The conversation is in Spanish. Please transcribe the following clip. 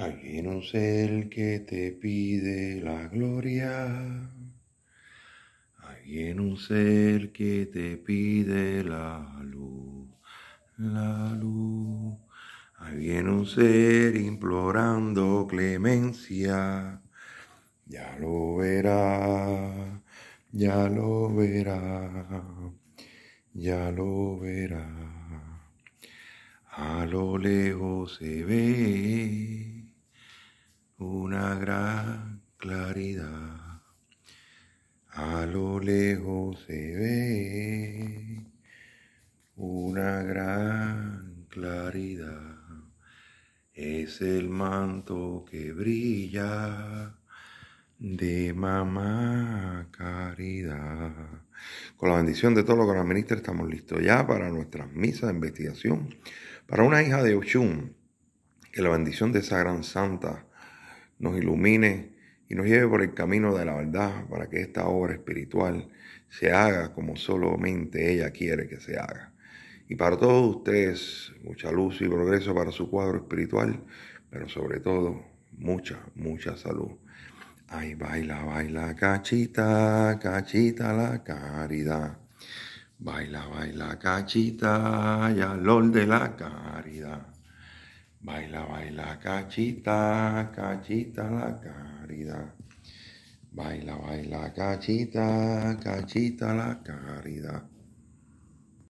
Hay un ser que te pide la gloria. Hay un ser que te pide la luz, la luz. Hay un ser implorando clemencia. Ya lo verá, ya lo verá, ya lo verá. A lo lejos se ve una gran claridad. A lo lejos se ve una gran claridad. Es el manto que brilla de mamá caridad. Con la bendición de todos los grandes ministros, estamos listos ya para nuestra misa de investigación. Para una hija de Oshun, que la bendición de esa gran santa nos ilumine y nos lleve por el camino de la verdad para que esta obra espiritual se haga como solamente ella quiere que se haga. Y para todos ustedes, mucha luz y progreso para su cuadro espiritual, pero sobre todo, mucha, mucha salud. Ay, baila, baila, cachita, cachita la caridad. Baila, baila, cachita, y al de la caridad. Baila, baila, cachita, cachita la caridad. Baila, baila, cachita, cachita la caridad.